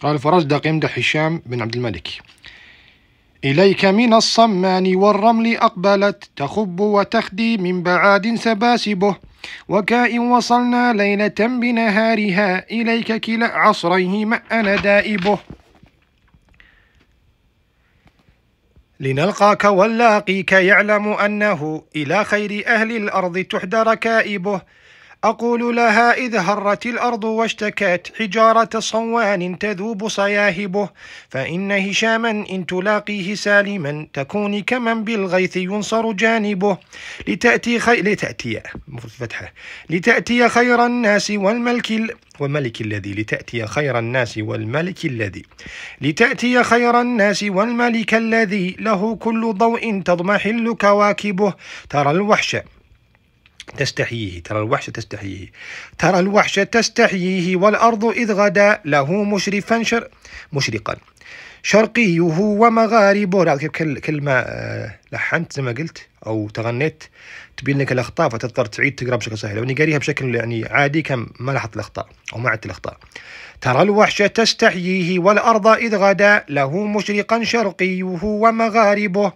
قال دق يمدح هشام بن عبد الملك إليك من الصمان والرمل أقبلت تخب وتخدي من بعاد سباسبه وكائن وصلنا ليلة بنهارها إليك كلا عصريه أنا دائبه لنلقاك واللاقيك يعلم أنه إلى خير أهل الأرض تحدى ركائبه أقول لها إذ هرت الأرض واشتكت حجارة صوان تذوب صياهبه فإن هشاما إن تلاقيه سالما تكون كمن بالغيث ينصر جانبه لتأتي خي... لتأتي فتحة لتأتي خير الناس والملك ال... وملك الذي لتأتي خير الناس والملك الذي لتأتي خير الناس والملك الذي له كل ضوء تضمحل كواكبه ترى الوحش تستحييه ترى الوحش تستحييه ترى الوحش تستحييه والأرض إذ غدا له مشرفا شر مشرقا شرقيه ومغاربه كل كلمة آه، لحنت زي ما قلت أو تغنيت تبين لك الأخطاء فتضطر تعيد تقرأ بشكل صحيح لو إني قاريها بشكل يعني عادي كان ما لاحظت الأخطاء أو ما عدت الأخطاء ترى الوحش تستحييه والأرض إذ غدا له مشرقا شرقيه ومغاربه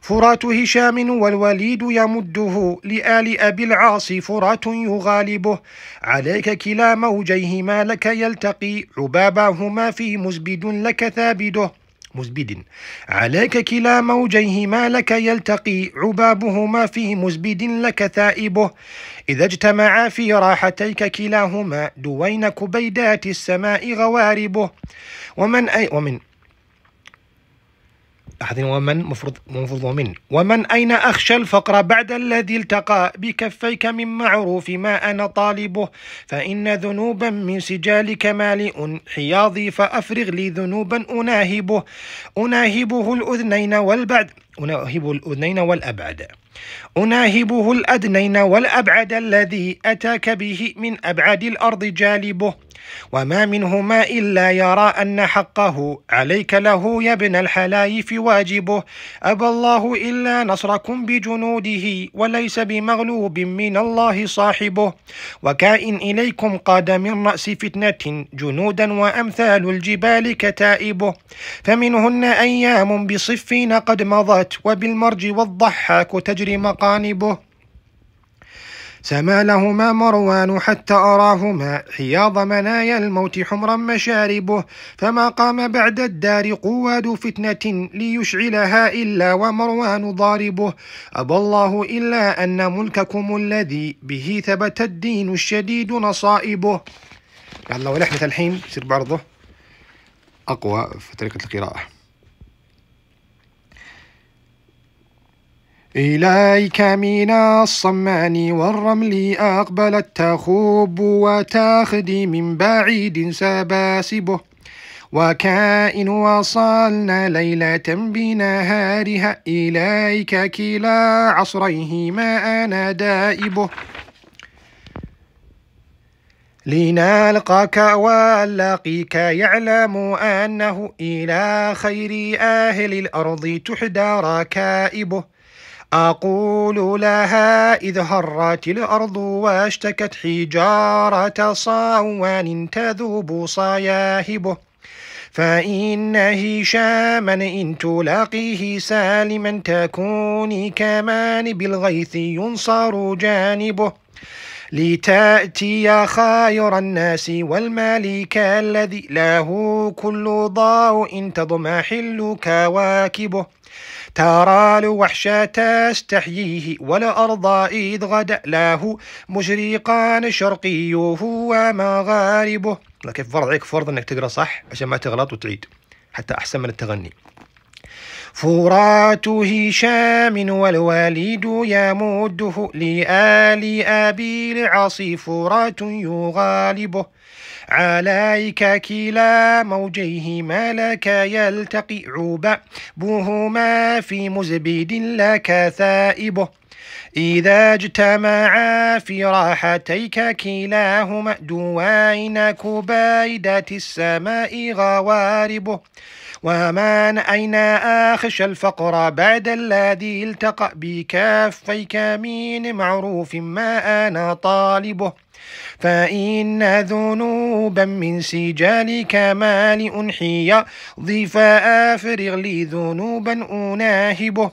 فرات هشام والوليد يمده لآل أبي العاص فرات يغالبه عليك كلا موجيهما لك يلتقي عباباهما في مزبد لك ثابده مزبد عليك كلا موجيهما لك يلتقي عبابهما في مزبد لك ثائبه إذا اجتمعا في راحتيك كلاهما دوين كبيدات السماء غواربه ومن أي ومن لاحظين ومن مفروض مفروض ومن ومن أين أخشى الفقر بعد الذي التقى بكفيك من معروف ما أنا طالبه فإن ذنوبا من سجالك مالئ حياضي فأفرغ لي ذنوبا أناهبه أناهبه الأذنين والبعد أناهب الأذنين والأبعد أناهبه الأدنين والأبعد الذي أتاك به من أبعد الأرض جالبه وما منهما إلا يرى أن حقه عليك له يا ابن الحلايف واجبه أبى الله إلا نصركم بجنوده وليس بمغلوب من الله صاحبه وكائن إليكم قاد من رأس فتنة جنودا وأمثال الجبال كتائبه فمنهن أيام بصفين قد مضت وقالت وبالمرج والضحاك تجري مقانبه سما لهما مروان حتى أراهما حياض منايا الموت حمرا مشاربه فما قام بعد الدار قواد فتنة ليشعلها إلا ومروان ضاربه أبى الله إلا أن ملككم الذي به ثبت الدين الشديد نصائبه يلا ولحمة الحين يصير بعرضه أقوى في طريقة القراءة إليك من الصمان والرمل أقبلت تخب وتخدي من بعيد سباسبه وكائن وصلنا ليلة بنهارها إليك كلا عصريه ما أنا دائبه لنلقاك ونلاقيك يعلم أنه إلى خير أهل الأرض تحدى ركائبه أقول لها إذ هرت الأرض واشتكت حجارة صوان تذوب صياهبه فإن هشاما إن تلاقيه سالما تكوني كمان بالغيث ينصر جانبه لتأتي خير الناس والمالك الذي له كل ضوء تضمحل كواكبه ترى الوحش تستحييه والأرض إذ غدا له مشرقان شرقيه ومغاربه كيف فرض عليك فرض انك تقرا صح عشان ما تغلط وتعيد حتى احسن من التغني فرات هشام والوالد يمده لآل أبي العصي فرات يغالبه عليك كلا موجيه ملك يلتقي عبابهما في مزبد لك ثائبه إذا اجتمعا في راحتيك كلاهما دوين كبيدة السماء غواربه ومن أين آخش الفقر بعد الذي التقى بكفيك من معروف ما أنا طالبه فإن ذنوبا من سجال كمال أنحي ضيف آفرغ لي ذنوبا أناهبه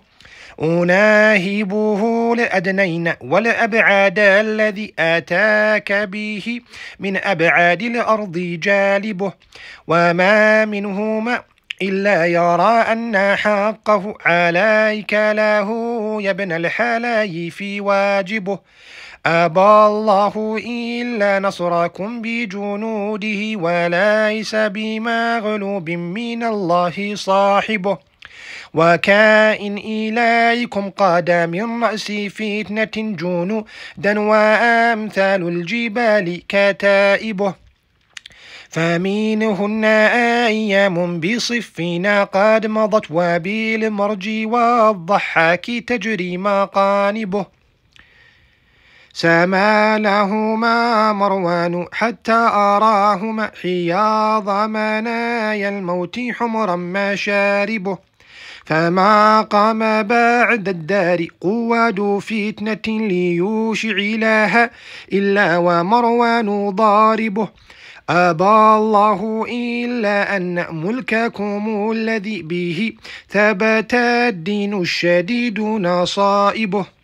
أناهبه لأدنين والأبعاد الذي آتاك به من أبعاد الأرض جالبه وما منهما إلا يرى أن حقه عليك له يا ابن الحلايف واجبه أبى الله إلا نصركم بجنوده وليس بمغلوب من الله صاحبه وكائن إليكم قاد من رأس فتنة جنودا وأمثال الجبال كتائبه فمنهن أيام بصفنا قد مضت وبالمرج والضحاك تجري مقانبه سما لهما مروان حتى أراهما حياض منايا الموت حمرا مشاربه فما قام بعد الدار قواد فتنة لها إلا ومروان ضاربه أبى الله إلا أن ملككم الذي به ثبت الدين الشديد نصائبه